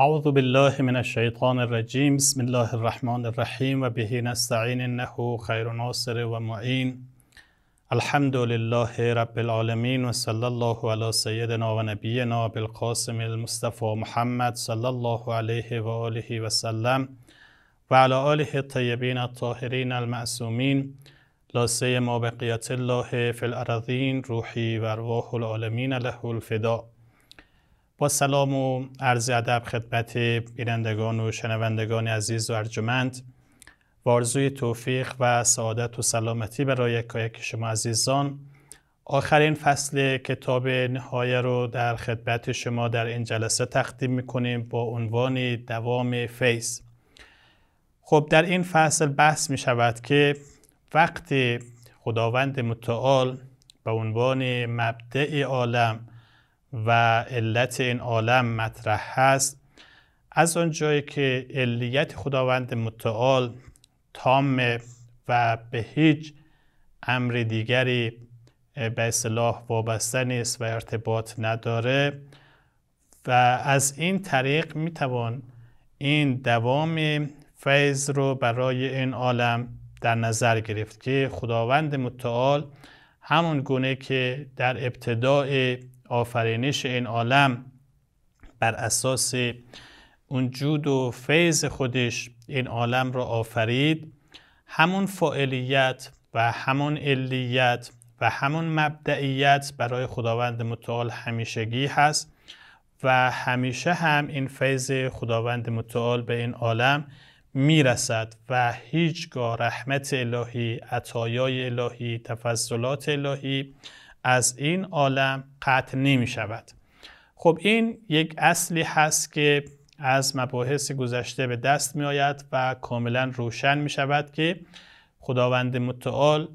أعوذ بالله من الشيطان الرجيم بسم الله الرحمن الرحيم وبه نستعين إنه خير ناصر ومعين الحمد لله رب العالمين وصلى الله على سيدنا ونبينا بالقاسم المصطفى محمد صلى الله عليه وآله وسلم وعلى آله الطيبين الطاهرين المعصومين لا سيما بقية الله في الأراضين روحي وأرواح العالمين له الفداء با سلام و عرض ادب خدمت بینندگان و شنوندگان عزیز و ارجمند و آرزوی توفیق و سعادت و سلامتی برای یکایک شما عزیزان آخرین فصل کتاب نهایه رو در خدمت شما در این جلسه تقدیم میکنیم با عنوان دوام فیض خب در این فصل بحث می شود که وقتی خداوند متعال به عنوان مبدع عالم و علت این عالم مطرح هست از آنجایی که علیت خداوند متعال تام و به هیچ امر دیگری به اصلاح وابسته نیست و ارتباط نداره و از این طریق میتوان این دوام فیض رو برای این عالم در نظر گرفت که خداوند متعال همون گونه که در ابتدای آفرینش این عالم بر اساس اون جود و فیض خودش این عالم را آفرید همون فائلیت و همون علیت و همون مبدعیت برای خداوند متعال همیشگی هست و همیشه هم این فیض خداوند متعال به این عالم میرسد و هیچگاه رحمت الهی، عطایای الهی، تفضلات الهی از این عالم قطع نمی شود خب این یک اصلی هست که از مباحث گذشته به دست می آید و کاملا روشن می شود که خداوند متعال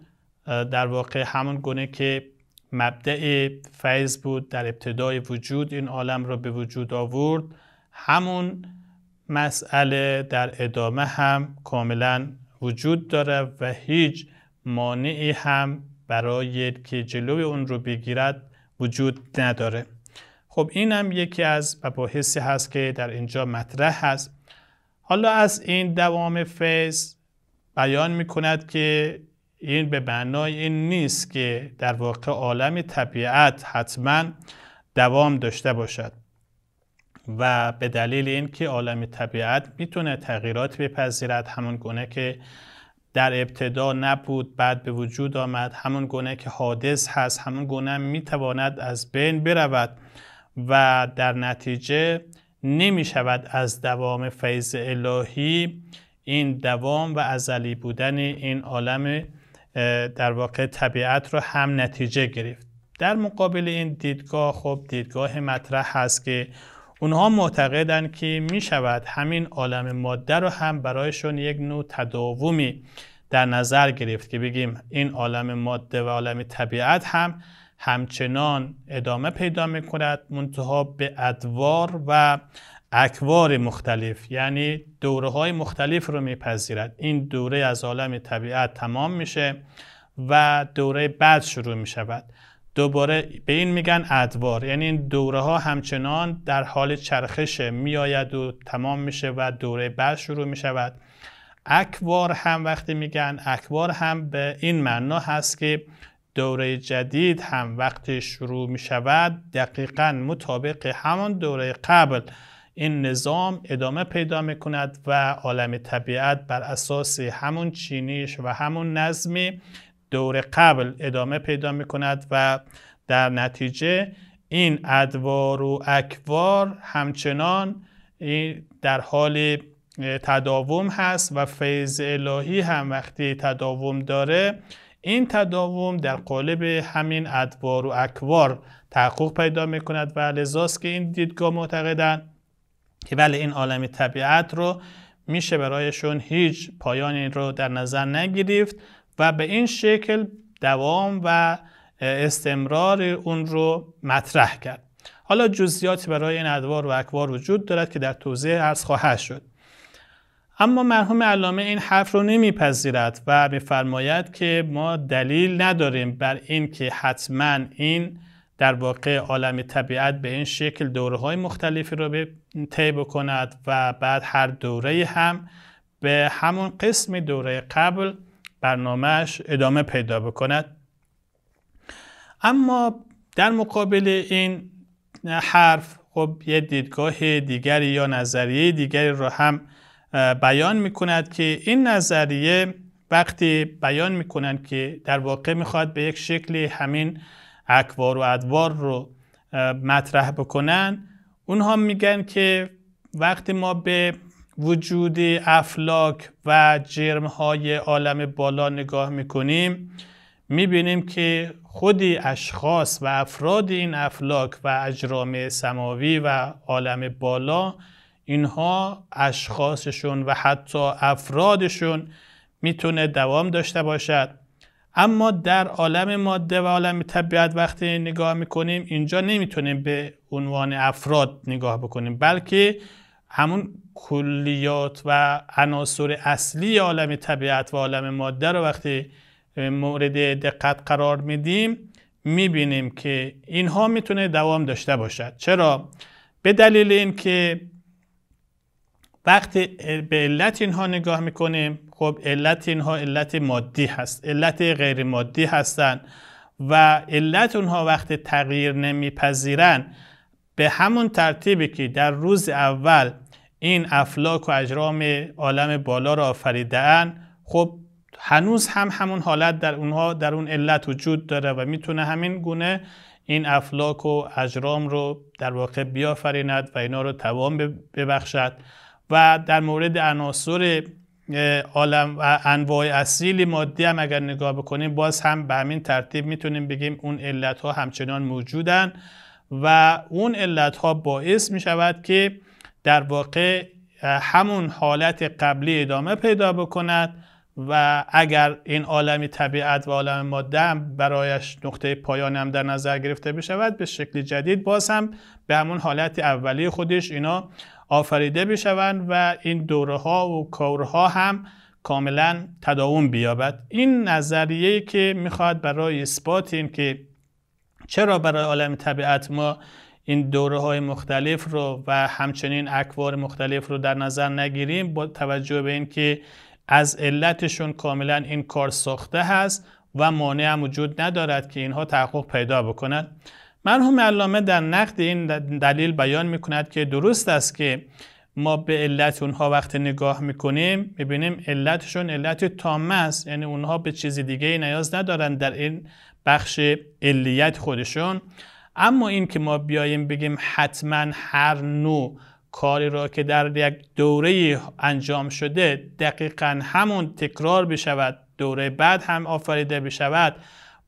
در واقع همون گونه که مبدع فیض بود در ابتدای وجود این عالم را به وجود آورد همون مسئله در ادامه هم کاملا وجود داره و هیچ مانعی هم برای که جلوی اون رو بگیرد وجود نداره خب این هم یکی از مباحثی هست که در اینجا مطرح هست حالا از این دوام فیض بیان می کند که این به معنای این نیست که در واقع عالم طبیعت حتما دوام داشته باشد و به دلیل اینکه عالم طبیعت میتونه تغییرات بپذیرد همان گونه که در ابتدا نبود بعد به وجود آمد همون گونه که حادث هست همون گونه تواند از بین برود و در نتیجه نمی شود از دوام فیض الهی این دوام و ازلی بودن این عالم در واقع طبیعت رو هم نتیجه گرفت در مقابل این دیدگاه خب دیدگاه مطرح هست که اونها معتقدند که می شود همین عالم ماده رو هم برایشون یک نوع تداومی در نظر گرفت که بگیم این عالم ماده و عالم طبیعت هم همچنان ادامه پیدا می کند منتها به ادوار و اکوار مختلف یعنی دوره های مختلف رو میپذیرد این دوره از عالم طبیعت تمام میشه و دوره بعد شروع می شود دوباره به این میگن ادوار یعنی این دوره ها همچنان در حال چرخش میآید و تمام میشه و دوره بعد شروع میشود اکوار هم وقتی میگن اکوار هم به این معنا هست که دوره جدید هم وقتی شروع می شود دقیقا مطابق همان دوره قبل این نظام ادامه پیدا می کند و عالم طبیعت بر اساس همون چینیش و همون نظمی دور قبل ادامه پیدا می کند و در نتیجه این ادوار و اکوار همچنان در حال تداوم هست و فیض الهی هم وقتی تداوم داره این تداوم در قالب همین ادوار و اکوار تحقق پیدا می کند و لذاست که این دیدگاه معتقدن که ولی بله این عالم طبیعت رو میشه برایشون هیچ پایانی رو در نظر نگیریفت و به این شکل دوام و استمرار اون رو مطرح کرد حالا جزیاتی برای این ادوار و اکوار وجود دارد که در توضیح عرض خواهد شد اما مرحوم علامه این حرف رو نمیپذیرد و میفرماید که ما دلیل نداریم بر اینکه حتما این در واقع عالم طبیعت به این شکل دوره های مختلفی رو طی بکند و بعد هر دوره هم به همون قسم دوره قبل برنامهش ادامه پیدا بکند اما در مقابل این حرف خب یه دیدگاه دیگری یا نظریه دیگری را هم بیان می که این نظریه وقتی بیان می که در واقع میخواد به یک شکلی همین اکوار و ادوار رو مطرح بکنن اونها میگن که وقتی ما به وجود افلاک و های عالم بالا نگاه میکنیم میبینیم که خودی اشخاص و افراد این افلاک و اجرام سماوی و عالم بالا اینها اشخاصشون و حتی افرادشون میتونه دوام داشته باشد اما در عالم ماده و عالم طبیعت وقتی نگاه میکنیم اینجا نمیتونیم به عنوان افراد نگاه بکنیم بلکه همون کلیات و عناصر اصلی عالم طبیعت و عالم ماده رو وقتی مورد دقت قرار میدیم میبینیم که اینها میتونه دوام داشته باشد چرا به دلیل اینکه وقتی به علت اینها نگاه میکنیم خب علت اینها علت مادی هست علت غیر مادی هستند و علت اونها وقت تغییر نمیپذیرن به همون ترتیبی که در روز اول این افلاک و اجرام عالم بالا را آفریده خب هنوز هم همون حالت در اونها در اون علت وجود داره و میتونه همین گونه این افلاک و اجرام رو در واقع بیافریند و اینا رو توان ببخشد و در مورد عناصر عالم و انواع اصیل مادی هم اگر نگاه بکنیم باز هم به همین ترتیب میتونیم بگیم اون علت ها همچنان موجودن و اون علت ها باعث میشود که در واقع همون حالت قبلی ادامه پیدا بکند و اگر این عالم طبیعت و عالم ماده هم برایش نقطه پایان هم در نظر گرفته بشود به شکل جدید باز هم به همون حالت اولی خودش اینا آفریده بشوند و این دوره ها و کارها هم کاملا تداوم بیابد این نظریه که میخواد برای اثبات این که چرا برای عالم طبیعت ما این دوره های مختلف رو و همچنین اکوار مختلف رو در نظر نگیریم با توجه به اینکه از علتشون کاملا این کار ساخته هست و مانع هم وجود ندارد که اینها تحقق پیدا بکنند مرحوم علامه در نقد این دلیل بیان می کند که درست است که ما به علت اونها وقت نگاه میکنیم میبینیم علتشون علت تامه است یعنی اونها به چیز دیگه نیاز ندارن در این بخش علیت خودشون اما این که ما بیاییم بگیم حتما هر نوع کاری را که در یک دوره انجام شده دقیقا همون تکرار بشود دوره بعد هم آفریده بشود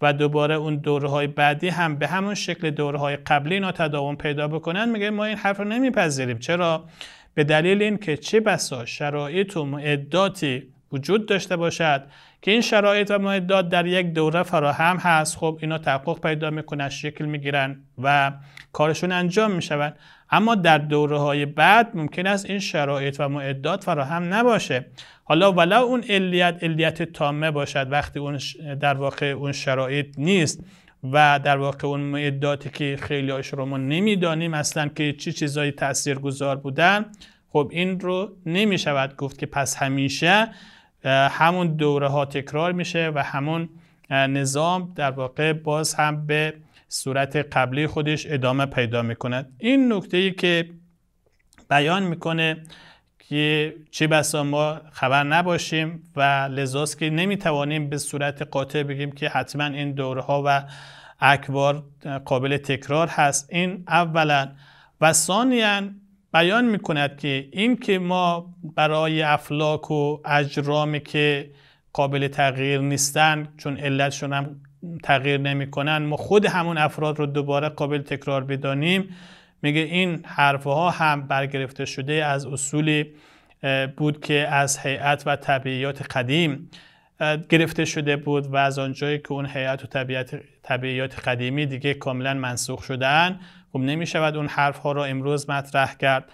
و دوباره اون دوره های بعدی هم به همون شکل دوره های قبلی اینا تداوم پیدا بکنن میگه ما این حرف رو نمیپذیریم چرا به دلیل این که چه بسا شرایط و معداتی وجود داشته باشد که این شرایط و معدات در یک دوره فراهم هست خب اینا تحقق پیدا میکنن شکل میگیرند و کارشون انجام میشوند اما در دوره های بعد ممکن است این شرایط و معدات فراهم نباشه حالا ولو اون علیت علیت تامه باشد وقتی اون در واقع اون شرایط نیست و در واقع اون معداتی که خیلی هاش رو ما نمیدانیم اصلا که چی چیزایی تاثیرگذار بودن خب این رو نمیشود گفت که پس همیشه همون دوره ها تکرار میشه و همون نظام در واقع باز هم به صورت قبلی خودش ادامه پیدا میکند این نکته ای که بیان میکنه که چه بسا ما خبر نباشیم و لذاست که نمیتوانیم به صورت قاطع بگیم که حتما این دوره ها و اکبار قابل تکرار هست این اولا و ثانیا بیان میکند که این که ما برای افلاک و اجرام که قابل تغییر نیستن چون علتشون هم تغییر نمیکنن ما خود همون افراد رو دوباره قابل تکرار بدانیم میگه این حرفها ها هم برگرفته شده از اصولی بود که از هیئت و طبیعیات قدیم گرفته شده بود و از آنجایی که اون هیئت و طبیعت طبیعیات قدیمی دیگه کاملا منسوخ شدن خب نمی اون حرف ها را امروز مطرح کرد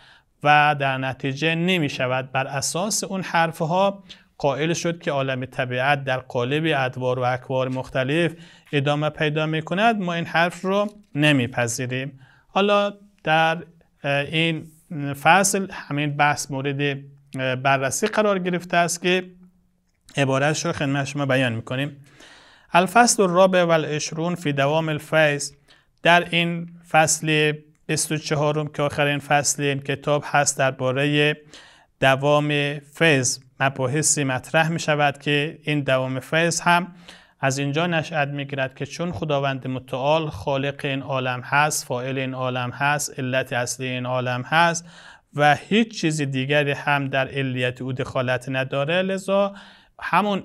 و در نتیجه نمی شود بر اساس اون حرفها ها قائل شد که عالم طبیعت در قالب ادوار و اکوار مختلف ادامه پیدا می کند ما این حرف رو پذیریم. حالا در این فصل همین بحث مورد بررسی قرار گرفته است که عبارتش رو خدمت شما بیان کنیم. الفصل الرابع و العشرون فی دوام الفیض در این فصل 24 که آخرین فصل این کتاب هست درباره دوام فیض مباحثی مطرح می شود که این دوام فیض هم از اینجا نشأت میگیرد که چون خداوند متعال خالق این عالم هست فاعل این عالم هست علت اصلی این عالم هست و هیچ چیز دیگری هم در علیت او دخالت نداره لذا همون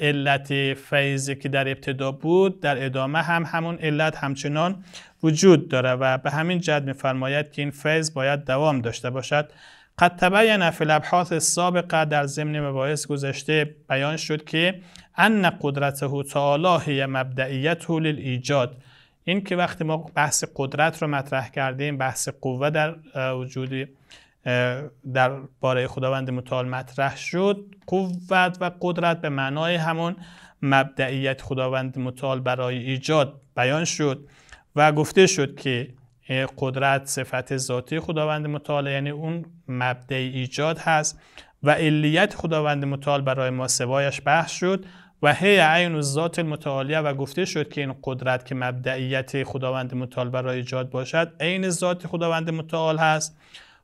علت فیضی که در ابتدا بود در ادامه هم همون علت همچنان وجود داره و به همین جد میفرماید که این فیض باید دوام داشته باشد قد تبین فی الابحاث سابقه در ضمن مباحث گذشته بیان شد که ان قدرته تعالی هی مبدعیته للایجاد این که وقتی ما بحث قدرت رو مطرح کردیم بحث قوه در وجودی در باره خداوند متعال مطرح شد قوت و قدرت به معنای همون مبدعیت خداوند متعال برای ایجاد بیان شد و گفته شد که قدرت صفت ذاتی خداوند متعال یعنی اون مبدع ایجاد هست و علیت خداوند متعال برای ما سوایش بحث شد و هی عین ذات المتعالیه و گفته شد که این قدرت که مبدعیت خداوند متعال برای ایجاد باشد عین ذات خداوند متعال هست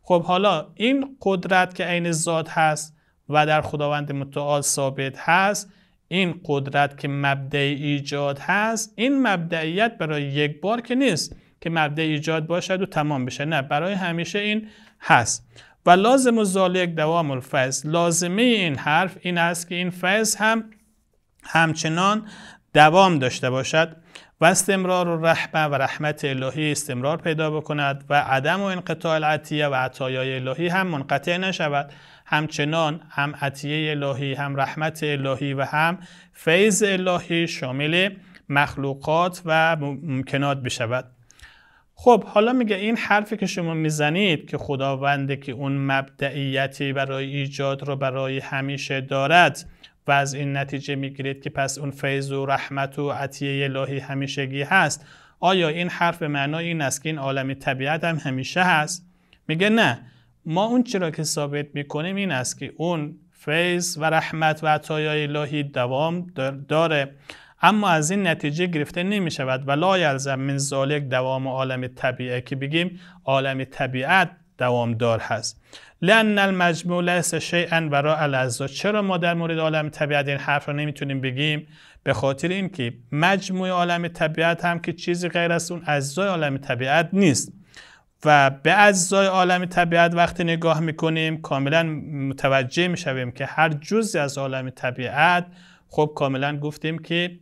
خب حالا این قدرت که عین ذات هست و در خداوند متعال ثابت هست این قدرت که مبدع ایجاد هست این مبدعیت برای یک بار که نیست که مبدع ایجاد باشد و تمام بشه نه برای همیشه این هست و لازم و زالک دوام الفیض لازمه این حرف این است که این فیض هم همچنان دوام داشته باشد و استمرار و رحمه و رحمت الهی استمرار پیدا بکند و عدم و انقطاع العطیه و عطایای الهی هم منقطع نشود همچنان هم عطیه الهی هم رحمت الهی و هم فیض الهی شامل مخلوقات و ممکنات بشود خب حالا میگه این حرفی که شما میزنید که خداونده که اون مبدعیتی برای ایجاد رو برای همیشه دارد و از این نتیجه میگیرید که پس اون فیض و رحمت و عطیه الهی همیشگی هست آیا این حرف به معنای این است که این عالم طبیعت هم همیشه هست میگه نه ما اون چرا که ثابت میکنیم این است که اون فیض و رحمت و عطایای الهی دوام داره اما از این نتیجه گرفته نمی شود و لایلزم من ذالک دوام عالم طبیعه که بگیم عالم طبیعت دوام دار هست لان المجموع لیس شیئا وراء الاعضا چرا ما در مورد عالم طبیعت این حرف رو نمیتونیم بگیم به خاطر اینکه مجموع عالم طبیعت هم که چیزی غیر از اون اجزای عالم طبیعت نیست و به اجزای عالم طبیعت وقتی نگاه میکنیم کاملا متوجه میشویم که هر جزی از عالم طبیعت خب کاملا گفتیم که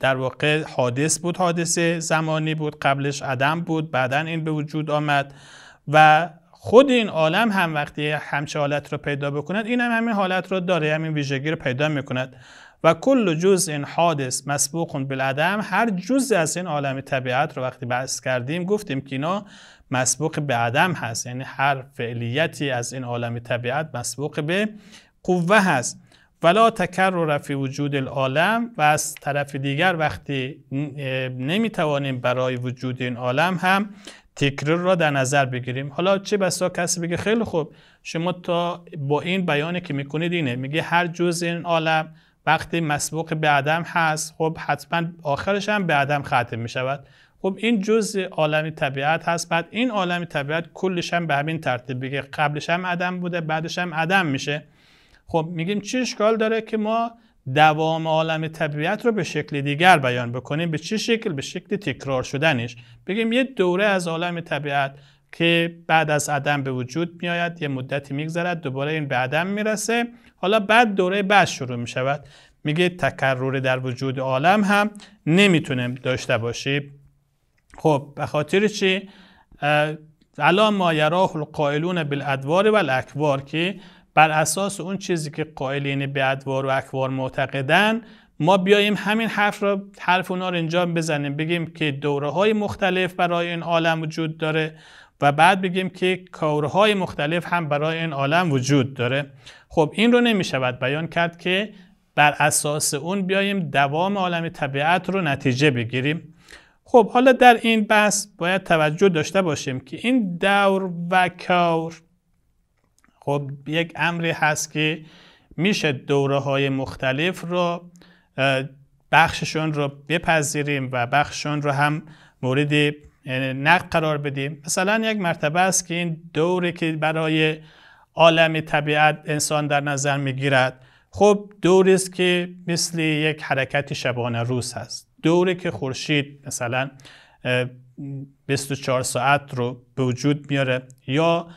در واقع حادث بود حادث زمانی بود قبلش عدم بود بعدا این به وجود آمد و خود این عالم هم وقتی همچه حالت رو پیدا بکند این هم همین حالت رو داره همین ویژگی رو پیدا میکند و کل جزء این حادث مسبوق بالعدم هر جزء از این عالم طبیعت رو وقتی بحث کردیم گفتیم که اینا مسبوق به عدم هست یعنی هر فعلیتی از این عالم طبیعت مسبوق به قوه هست ولا تکرر فی وجود العالم و از طرف دیگر وقتی نمیتوانیم برای وجود این عالم هم تکرار را در نظر بگیریم حالا چه بسا کسی بگه خیلی خوب شما تا با این بیانی که میکنید اینه میگه هر جز این عالم وقتی مسبوق به عدم هست خب حتما آخرش هم به عدم ختم میشود خب این جزء عالم طبیعت هست بعد این عالم طبیعت کلش هم به همین ترتیب بگه قبلش هم عدم بوده بعدش هم عدم میشه خب میگیم چه اشکال داره که ما دوام عالم طبیعت رو به شکل دیگر بیان بکنیم به چه شکل به شکل تکرار شدنش بگیم یه دوره از عالم طبیعت که بعد از عدم به وجود میآید یه مدتی میگذرد دوباره این به عدم میرسه حالا بعد دوره بعد شروع می شود میگه تکرر در وجود عالم هم نمیتونه داشته باشی خب به خاطر چی الان ما یراه القائلون بالادوار و که بر اساس اون چیزی که قائلین یعنی به ادوار و اکوار معتقدن ما بیاییم همین حرف را حرف اونا رو اینجا بزنیم بگیم که دوره های مختلف برای این عالم وجود داره و بعد بگیم که های مختلف هم برای این عالم وجود داره خب این رو نمیشود بیان کرد که بر اساس اون بیاییم دوام عالم طبیعت رو نتیجه بگیریم خب حالا در این بحث باید توجه داشته باشیم که این دور و کار خب یک امری هست که میشه دوره های مختلف رو بخششون رو بپذیریم و بخششون رو هم مورد نقد قرار بدیم مثلا یک مرتبه است که این دوره که برای عالم طبیعت انسان در نظر میگیرد خب دوری است که مثل یک حرکت شبانه روز هست دوری که خورشید مثلا 24 ساعت رو به وجود میاره یا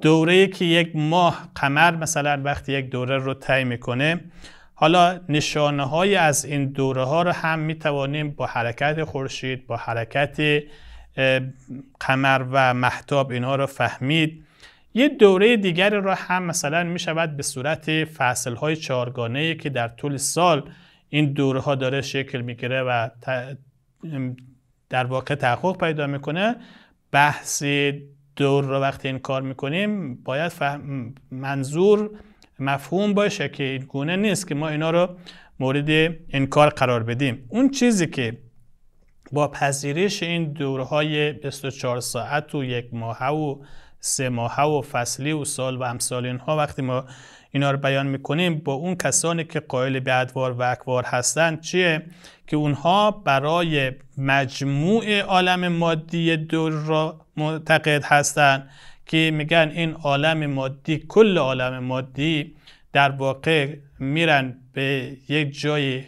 دوره که یک ماه قمر مثلا وقتی یک دوره رو طی میکنه حالا نشانه های از این دوره ها رو هم می با حرکت خورشید با حرکت قمر و محتاب اینها رو فهمید یه دوره دیگری را هم مثلا می شود به صورت فصل های چهارگانه که در طول سال این دوره ها داره شکل میگیره و در واقع تحقق پیدا میکنه بحث دور رو وقتی این کار میکنیم باید فهم منظور مفهوم باشه که این گونه نیست که ما اینا رو مورد انکار قرار بدیم اون چیزی که با پذیرش این دورهای 24 ساعت و یک ماه و سه ماه و فصلی و سال و امثال اینها وقتی ما اینا رو بیان میکنیم با اون کسانی که قائل به ادوار و اکوار هستند چیه که اونها برای مجموع عالم مادی دور را معتقد هستند که میگن این عالم مادی کل عالم مادی در واقع میرن به یک جای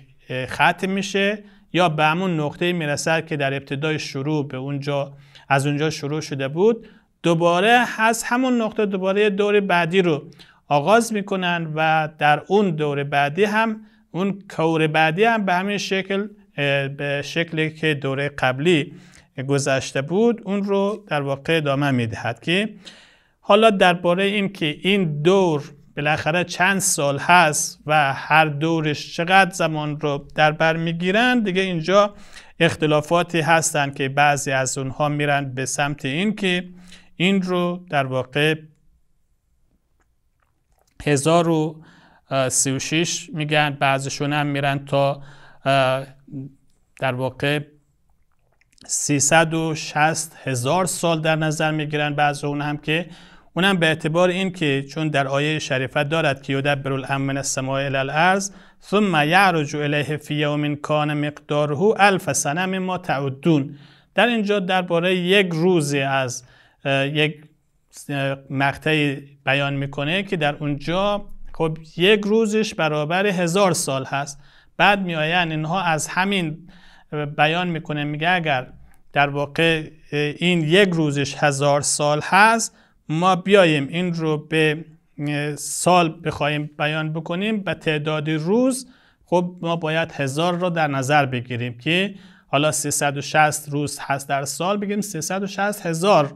ختم میشه یا به همون نقطه میرسد که در ابتدای شروع به اونجا از اونجا شروع شده بود دوباره هست همون نقطه دوباره دور بعدی رو آغاز میکنن و در اون دور بعدی هم اون کور بعدی هم به همین شکل به شکلی که دوره قبلی گذشته بود اون رو در واقع ادامه میدهد که حالا درباره این که این دور بالاخره چند سال هست و هر دورش چقدر زمان رو در بر میگیرند دیگه اینجا اختلافاتی هستند که بعضی از اونها میرن به سمت این که این رو در واقع 1036 میگن بعضشون هم میرن تا در واقع 360 هزار سال در نظر میگیرن بعض اون هم که اونم به اعتبار این که چون در آیه شریفه دارد که یدبر الامر امن السماء الی الارض ثم یعرج الیه فی یوم کان مقداره الف سنه مما تعدون در اینجا درباره یک روزی از یک مقطعی بیان میکنه که در اونجا خب یک روزش برابر هزار سال هست بعد میآین اینها از همین بیان میکنه میگه اگر در واقع این یک روزش هزار سال هست ما بیاییم این رو به سال بخوایم بیان بکنیم به تعداد روز خب ما باید هزار را در نظر بگیریم که حالا 360 روز هست در سال بگیریم 360 هزار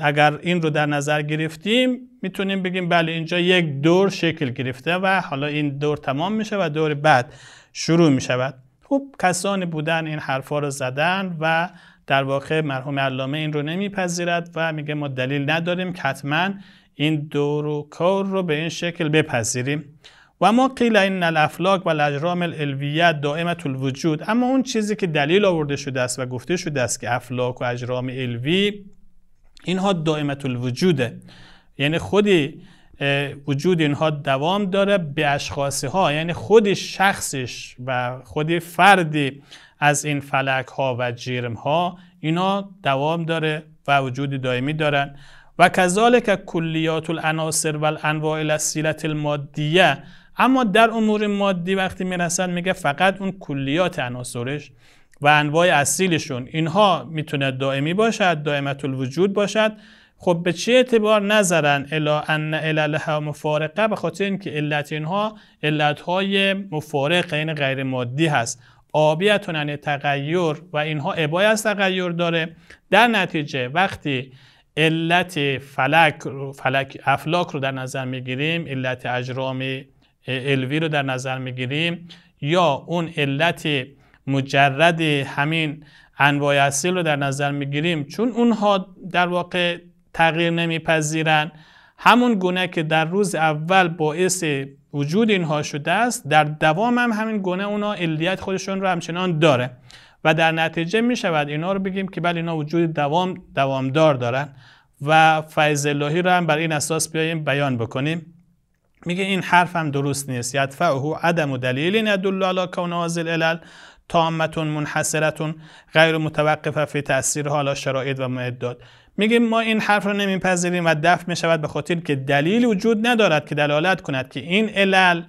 اگر این رو در نظر گرفتیم میتونیم بگیم بله اینجا یک دور شکل گرفته و حالا این دور تمام میشه و دور بعد شروع میشود خوب کسانی بودن این حرفا رو زدن و در واقع مرحوم علامه این رو نمیپذیرد و میگه ما دلیل نداریم که حتما این دور و کار رو به این شکل بپذیریم و ما قیل این الافلاک و الاجرام الالویت دائمت الوجود اما اون چیزی که دلیل آورده شده است و گفته شده است که افلاک و اجرام الوی اینها دائمت الوجوده یعنی خودی وجود اینها دوام داره به اشخاصی ها یعنی خود شخصش و خود فردی از این فلک ها و جرم ها اینا دوام داره و وجود دائمی دارن و کذالک کلیات العناصر و الانواع السیلت المادیه اما در امور مادی وقتی میرسن میگه فقط اون کلیات عناصرش و انواع اصیلشون اینها میتونه دائمی باشد دائمت الوجود باشد خب به چه اعتبار نظرن الا ان عللها مفارقه به خاطر اینکه علت اینها علت های مفارقه این یعنی غیر مادی هست آبیتون ان یعنی تغییر و اینها عبای از تغییر داره در نتیجه وقتی علت فلک, فلک افلاک رو در نظر میگیریم علت اجرام الوی رو در نظر میگیریم یا اون علت مجرد همین انواع اصیل رو در نظر میگیریم چون اونها در واقع تغییر نمیپذیرند همون گونه که در روز اول باعث وجود اینها شده است در دوام هم همین گونه اونا علیت خودشون رو همچنان داره و در نتیجه می شود اینا رو بگیم که بله اینا وجود دوام دوامدار دارن و فیض اللهی رو هم بر این اساس بیاییم بیان بکنیم میگه این حرف هم درست نیست یدفعه عدم و دلیل ندل علی کون تامتون منحصرتون غیر متوقف فی تاثیر حالا شرایط و معداد میگیم ما این حرف رو نمیپذیریم و دفع میشود به خاطر که دلیل وجود ندارد که دلالت کند که این علل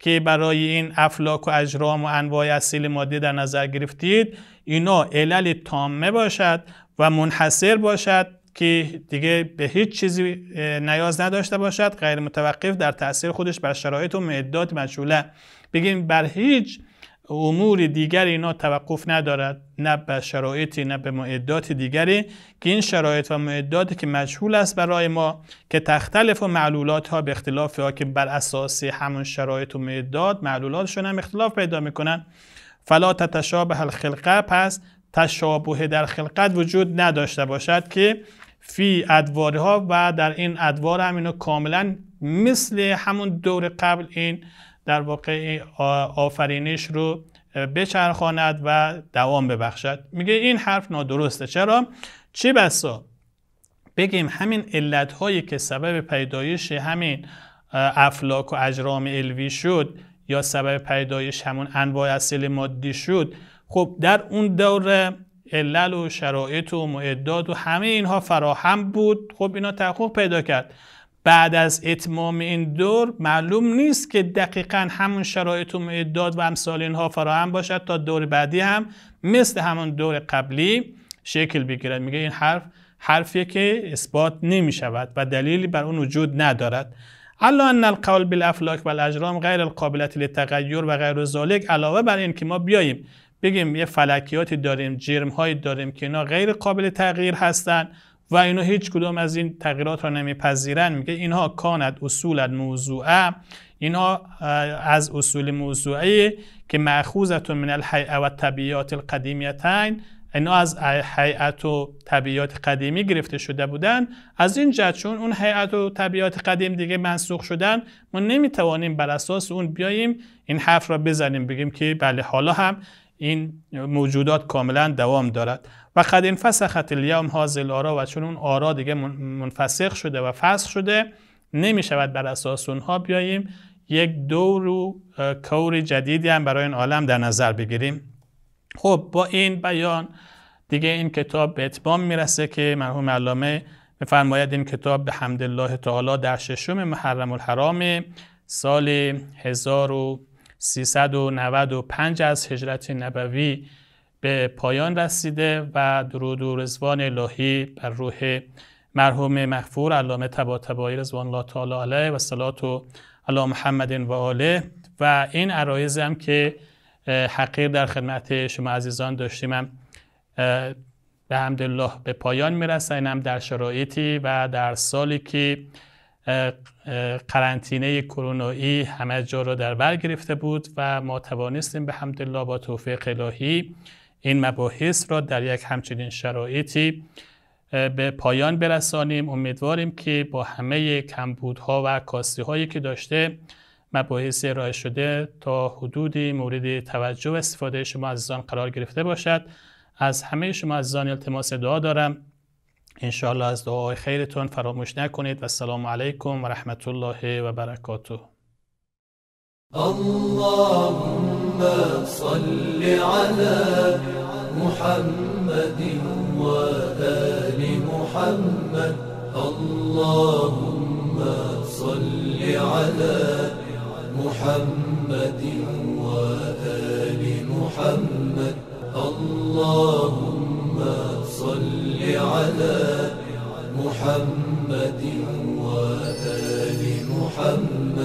که برای این افلاک و اجرام و انواع اصیل مادی در نظر گرفتید اینا علل تامه باشد و منحصر باشد که دیگه به هیچ چیزی نیاز نداشته باشد غیر متوقف در تاثیر خودش بر شرایط و معدات مجهوله بگیم بر هیچ امور دیگر اینا توقف ندارد نه به شرایطی نه به معدات دیگری که این شرایط و معداتی که مجهول است برای ما که تختلف و معلولات ها به اختلاف ها که بر اساس همون شرایط و معدات معلولاتشون هم اختلاف پیدا میکنن فلا تتشابه الخلقه پس تشابه در خلقت وجود نداشته باشد که فی ادوارها و در این ادوار هم اینو کاملا مثل همون دور قبل این در واقع آفرینش رو بچرخاند و دوام ببخشد میگه این حرف نادرسته چرا چی بسا بگیم همین علتهایی که سبب پیدایش همین افلاک و اجرام الوی شد یا سبب پیدایش همون انواع اصل مادی شد خب در اون دوره علل و شرایط و معداد و همه اینها فراهم بود خب اینا تحقق پیدا کرد بعد از اتمام این دور معلوم نیست که دقیقا همون شرایط و معداد و امثال اینها فراهم باشد تا دور بعدی هم مثل همون دور قبلی شکل بگیرد میگه این حرف حرفیه که اثبات نمی شود و دلیلی بر اون وجود ندارد الا ان القول بالافلاک و الاجرام غیر القابلت للتغیر و غیر ذالک علاوه بر این که ما بیاییم بگیم یه فلکیاتی داریم جرم هایی داریم که اینا غیر قابل تغییر هستند و اینا هیچ کدام از این تغییرات را نمیپذیرن میگه اینها کاند اصول موضوعه اینها از اصول موضوعه که معخوزتون من الحیعه و طبیعات القدیمیتین اینا از هیئت و طبیعت قدیمی گرفته شده بودن از این جهت چون اون هیئت و طبیعت قدیم دیگه منسوخ شدن ما نمیتوانیم بر اساس اون بیاییم این حرف را بزنیم بگیم که بله حالا هم این موجودات کاملا دوام دارد و قد این فسخت الیوم حاضل آرا و چون اون آرا دیگه منفسخ شده و فسخ شده نمی شود بر اساس اونها بیاییم یک دور و کور جدیدی هم برای این عالم در نظر بگیریم خب با این بیان دیگه این کتاب به اتمام میرسه که مرحوم علامه بفرماید این کتاب به حمد الله تعالی در ششم محرم الحرام سال 1000 395 از هجرت نبوی به پایان رسیده و درود و رزوان الهی بر روح مرحوم مغفور علامه تبایی رزوان الله تعالی علیه و صلات و علی محمد و آله و این عرایز هم که حقیر در خدمت شما عزیزان داشتیم هم به الله به پایان میرسه اینم در شرایطی و در سالی که قرنطینه کرونایی همه جا را در بر گرفته بود و ما توانستیم به حمدالله با توفیق الهی این مباحث را در یک همچنین شرایطی به پایان برسانیم امیدواریم که با همه کمبودها و کاستی هایی که داشته مباحث ارائه شده تا حدودی مورد توجه و استفاده شما عزیزان قرار گرفته باشد از همه شما عزیزان التماس دعا دارم انشاءالله از دعای خیرتون فراموش نکنید و السلام علیکم و رحمت الله و برکاته اللهم صل على محمد وآل محمد اللهم صل على محمد محمد اللهم على محمد وآل محمد